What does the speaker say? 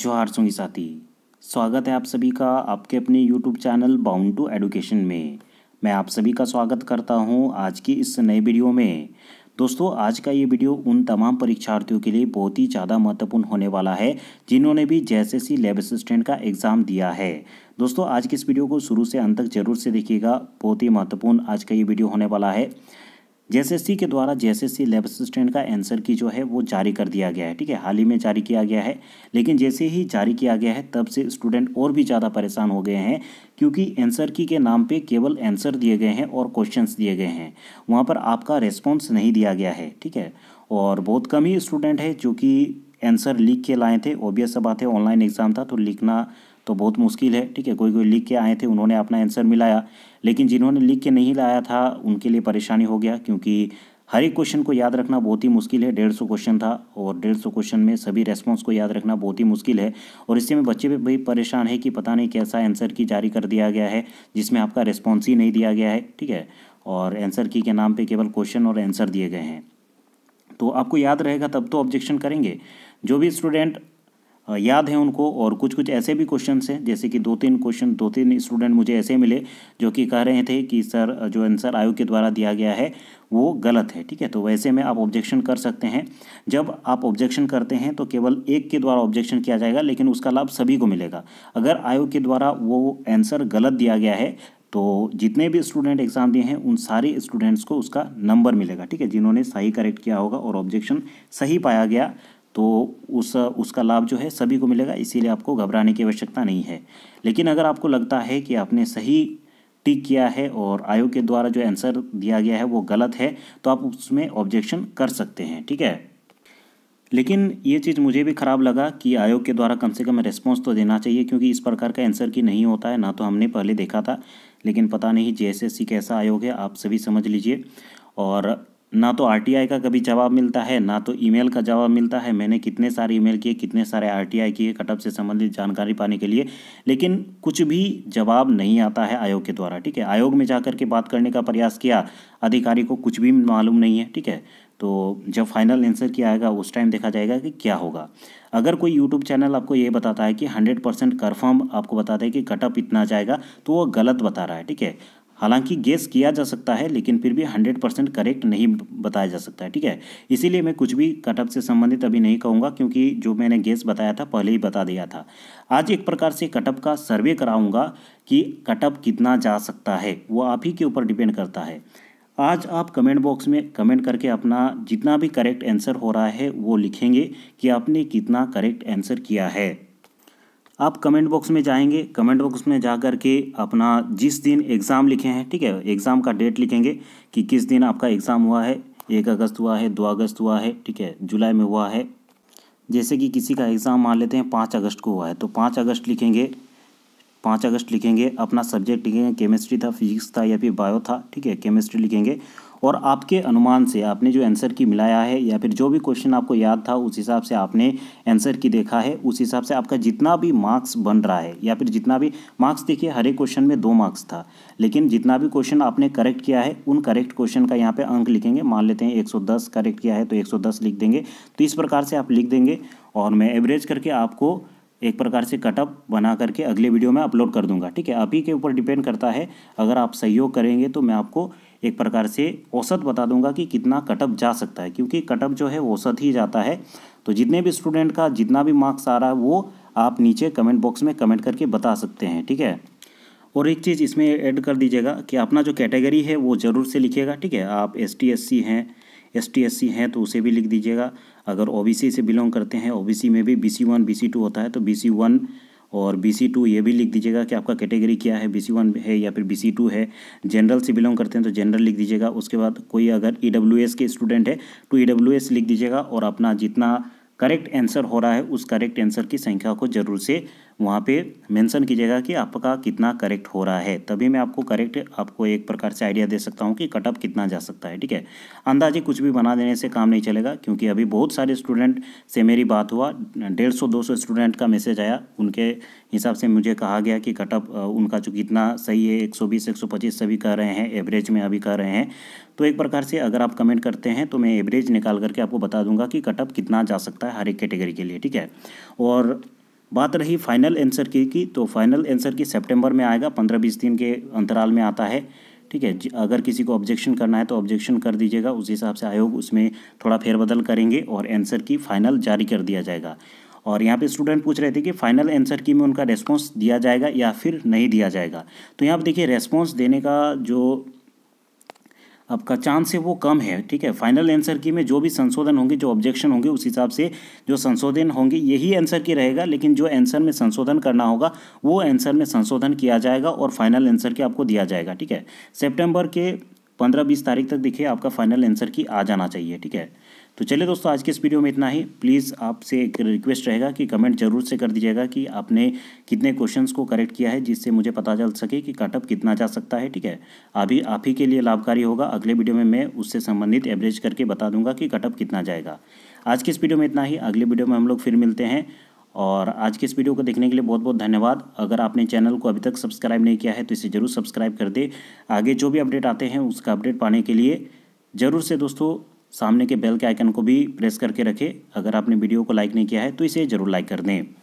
जोहार सोंगी साथी स्वागत है आप सभी का आपके अपने YouTube channel bound to education में मैं आप सभी का स्वागत करता हूं आज की इस नए वीडियो में दोस्तों आज का ये वीडियो उन तमाम परीक्षार्थियों के लिए बहुत ही ज़्यादा महत्वपूर्ण होने वाला है जिन्होंने भी सी लैब असिस्टेंट का एग्ज़ाम दिया है दोस्तों आज की इस वीडियो को शुरू से अंत तक जरूर से देखिएगा बहुत ही महत्वपूर्ण आज का ये वीडियो होने वाला है जेएसएससी के द्वारा जेएसएससी लैब असिस्टेंट का आंसर की जो है वो जारी कर दिया गया है ठीक है हाल ही में जारी किया गया है लेकिन जैसे ही जारी किया गया है तब से स्टूडेंट और भी ज़्यादा परेशान हो गए हैं क्योंकि आंसर की के नाम पे केवल आंसर दिए गए हैं और क्वेश्चंस दिए गए हैं वहाँ पर आपका रेस्पॉन्स नहीं दिया गया है ठीक है और बहुत कम ही स्टूडेंट है जो कि आंसर लिख के लाए थे ओबियस बात है ऑनलाइन एग्ज़ाम था तो लिखना तो बहुत मुश्किल है ठीक है कोई कोई लिख के आए थे उन्होंने अपना आंसर मिलाया लेकिन जिन्होंने लिख के नहीं लाया था उनके लिए परेशानी हो गया क्योंकि हर एक क्वेश्चन को याद रखना बहुत ही मुश्किल है डेढ़ सौ क्वेश्चन था और डेढ़ सौ क्वेश्चन में सभी रेस्पॉन्स को याद रखना बहुत ही मुश्किल है और इससे में बच्चे भी परेशान है कि पता नहीं कैसा आंसर की जारी कर दिया गया है जिसमें आपका रेस्पॉन्स ही नहीं दिया गया है ठीक है और आंसर की के नाम पे केवल क्वेश्चन और आंसर दिए गए हैं तो आपको याद रहेगा तब तो ऑब्जेक्शन करेंगे जो भी स्टूडेंट याद हैं उनको और कुछ कुछ ऐसे भी क्वेश्चन हैं जैसे कि दो तीन क्वेश्चन दो तीन स्टूडेंट मुझे ऐसे मिले जो कि कह रहे थे कि सर जो आंसर आयोग के द्वारा दिया गया है वो गलत है ठीक है तो वैसे में आप ऑब्जेक्शन कर सकते हैं जब आप ऑब्जेक्शन करते हैं तो केवल एक के द्वारा ऑब्जेक्शन किया जाएगा लेकिन उसका लाभ सभी को मिलेगा अगर आयोग के द्वारा वो आंसर गलत दिया गया है तो जितने भी स्टूडेंट एग्ज़ाम दिए हैं उन सारे स्टूडेंट्स को उसका नंबर मिलेगा ठीक है जिन्होंने सही करेक्ट किया होगा और ऑब्जेक्शन सही पाया गया तो उस उसका लाभ जो है सभी को मिलेगा इसीलिए आपको घबराने की आवश्यकता नहीं है लेकिन अगर आपको लगता है कि आपने सही टिक किया है और आयोग के द्वारा जो आंसर दिया गया है वो गलत है तो आप उसमें ऑब्जेक्शन कर सकते हैं ठीक है लेकिन ये चीज़ मुझे भी ख़राब लगा कि आयोग के द्वारा कम से कम रिस्पॉन्स तो देना चाहिए क्योंकि इस प्रकार का आंसर की नहीं होता है ना तो हमने पहले देखा था लेकिन पता नहीं जे कैसा आयोग है आप सभी समझ लीजिए और ना तो आरटीआई का कभी जवाब मिलता है ना तो ईमेल का जवाब मिलता है मैंने कितने सारे ईमेल किए कितने सारे आरटीआई किए कटअप से संबंधित जानकारी पाने के लिए लेकिन कुछ भी जवाब नहीं आता है आयोग के द्वारा ठीक है आयोग में जाकर के बात करने का प्रयास किया अधिकारी को कुछ भी मालूम नहीं है ठीक है तो जब फाइनल आंसर किया आएगा उस टाइम देखा जाएगा कि क्या होगा अगर कोई यूट्यूब चैनल आपको ये बताता है कि हंड्रेड परसेंट कन्फर्म आपको बताता है कि कटअप इतना जाएगा तो वो गलत बता रहा है ठीक है हालांकि गेस किया जा सकता है लेकिन फिर भी हंड्रेड परसेंट करेक्ट नहीं बताया जा सकता है ठीक है इसीलिए मैं कुछ भी कटअप से संबंधित अभी नहीं कहूँगा क्योंकि जो मैंने गेस बताया था पहले ही बता दिया था आज एक प्रकार से कटअप का सर्वे कराऊँगा कि कटअप कितना जा सकता है वो आप ही के ऊपर डिपेंड करता है आज आप कमेंट बॉक्स में कमेंट करके अपना जितना भी करेक्ट आंसर हो रहा है वो लिखेंगे कि आपने कितना करेक्ट आंसर किया है आप कमेंट बॉक्स में जाएंगे कमेंट बॉक्स में जा कर के अपना जिस दिन एग्ज़ाम लिखे हैं ठीक है एग्ज़ाम का डेट लिखेंगे कि किस दिन आपका एग्ज़ाम हुआ है एक अगस्त हुआ है दो अगस्त हुआ है ठीक है जुलाई में हुआ है जैसे कि किसी का एग्ज़ाम मान लेते हैं पाँच अगस्त को हुआ है तो पाँच अगस्त लिखेंगे पाँच अगस्त लिखेंगे अपना सब्जेक्ट लिखेंगे केमिस्ट्री था फिजिक्स था या फिर बायो था ठीक है केमिस्ट्री लिखेंगे और आपके अनुमान से आपने जो आंसर की मिलाया है या फिर जो भी क्वेश्चन आपको याद था उस हिसाब से आपने आंसर की देखा है उस हिसाब से आपका जितना भी मार्क्स बन रहा है या फिर जितना भी मार्क्स देखिए हर एक क्वेश्चन में दो मार्क्स था लेकिन जितना भी क्वेश्चन आपने करेक्ट किया है उन करेक्ट क्वेश्चन का यहाँ पर अंक लिखेंगे मान लेते हैं एक करेक्ट किया है तो एक लिख देंगे तो इस प्रकार से आप लिख देंगे और मैं एवरेज करके आपको एक प्रकार से कटअप बना करके अगले वीडियो में अपलोड कर दूंगा ठीक है आप ही के ऊपर डिपेंड करता है अगर आप सहयोग करेंगे तो मैं आपको एक प्रकार से औसत बता दूंगा कि कितना कटअप जा सकता है क्योंकि कटअप जो है औसत ही जाता है तो जितने भी स्टूडेंट का जितना भी मार्क्स आ रहा है वो आप नीचे कमेंट बॉक्स में कमेंट करके बता सकते हैं ठीक है और एक चीज़ इसमें ऐड कर दीजिएगा कि अपना जो कैटेगरी है वो ज़रूर से लिखिएगा ठीक है आप एस टी एस सी हैं एस टी एस सी हैं तो उसे भी लिख दीजिएगा अगर ओ बी सी से बिलोंग करते हैं ओ बी सी में भी B C one B C two होता है तो बी सी वन और बी सी टू ये भी लिख दीजिएगा कि आपका कैटेगरी क्या है बी सी वन है या फिर बी सी टू है जनरल से बिलोंग करते हैं तो जनरल लिख दीजिएगा उसके बाद कोई अगर ई डब्ल्यू एस के स्टूडेंट है तो ई डब्ल्यू एस लिख दीजिएगा और अपना जितना करेक्ट आंसर हो रहा है उस करेक्ट आंसर की संख्या को जरूर से वहाँ पे मेंशन कीजिएगा कि आपका कितना करेक्ट हो रहा है तभी मैं आपको करेक्ट आपको एक प्रकार से आइडिया दे सकता हूँ कि कटअप कितना जा सकता है ठीक है अंदाजे कुछ भी बना देने से काम नहीं चलेगा क्योंकि अभी बहुत सारे स्टूडेंट से मेरी बात हुआ डेढ़ सौ दो सौ स्टूडेंट का मैसेज आया उनके हिसाब से मुझे कहा गया कि कटअप उनका चूँकि इतना सही है एक सौ बीस एक सौ पच्चीस सभी कह रहे हैं एवरेज में अभी कह रहे हैं तो एक प्रकार से अगर आप कमेंट करते हैं तो मैं एवरेज निकाल करके आपको बता दूंगा कि कटअप कितना जा सकता है हर एक कैटेगरी के लिए ठीक है और बात रही फाइनल आंसर की, की तो फाइनल आंसर की सितंबर में आएगा पंद्रह बीस दिन के अंतराल में आता है ठीक है अगर किसी को ऑब्जेक्शन करना है तो ऑब्जेक्शन कर दीजिएगा उस हिसाब से आयोग उसमें थोड़ा फेरबदल करेंगे और आंसर की फाइनल जारी कर दिया जाएगा और यहाँ पे स्टूडेंट पूछ रहे थे कि फाइनल आंसर की में उनका रेस्पॉन्स दिया जाएगा या फिर नहीं दिया जाएगा तो यहाँ पर देखिए रेस्पॉन्स देने का जो आपका चांस है वो कम है ठीक है फाइनल आंसर की में जो भी संशोधन होंगे जो ऑब्जेक्शन होंगे उस हिसाब से जो संशोधन होंगे यही आंसर की रहेगा लेकिन जो आंसर में संशोधन करना होगा वो आंसर में संशोधन किया जाएगा और फाइनल आंसर के आपको दिया जाएगा ठीक है सेप्टेम्बर के पंद्रह बीस तारीख तक देखिए आपका फाइनल आंसर की आ जाना चाहिए ठीक है तो चलिए दोस्तों आज के इस वीडियो में इतना ही प्लीज़ आपसे एक रिक्वेस्ट रहेगा कि कमेंट जरूर से कर दीजिएगा कि आपने कितने क्वेश्चंस को करेक्ट किया है जिससे मुझे पता चल सके कि कटअप कितना जा सकता है ठीक है अभी आप ही के लिए लाभकारी होगा अगले वीडियो में मैं उससे संबंधित एवरेज करके बता दूंगा कि कटअप कितना जाएगा आज के इस वीडियो में इतना ही अगले वीडियो में हम लोग फिर मिलते हैं और आज के इस वीडियो को देखने के लिए बहुत बहुत धन्यवाद अगर आपने चैनल को अभी तक सब्सक्राइब नहीं किया है तो इसे ज़रूर सब्सक्राइब कर दे आगे जो भी अपडेट आते हैं उसका अपडेट पाने के लिए ज़रूर से दोस्तों सामने के बेल के आइकन को भी प्रेस करके रखें अगर आपने वीडियो को लाइक नहीं किया है तो इसे ज़रूर लाइक कर दें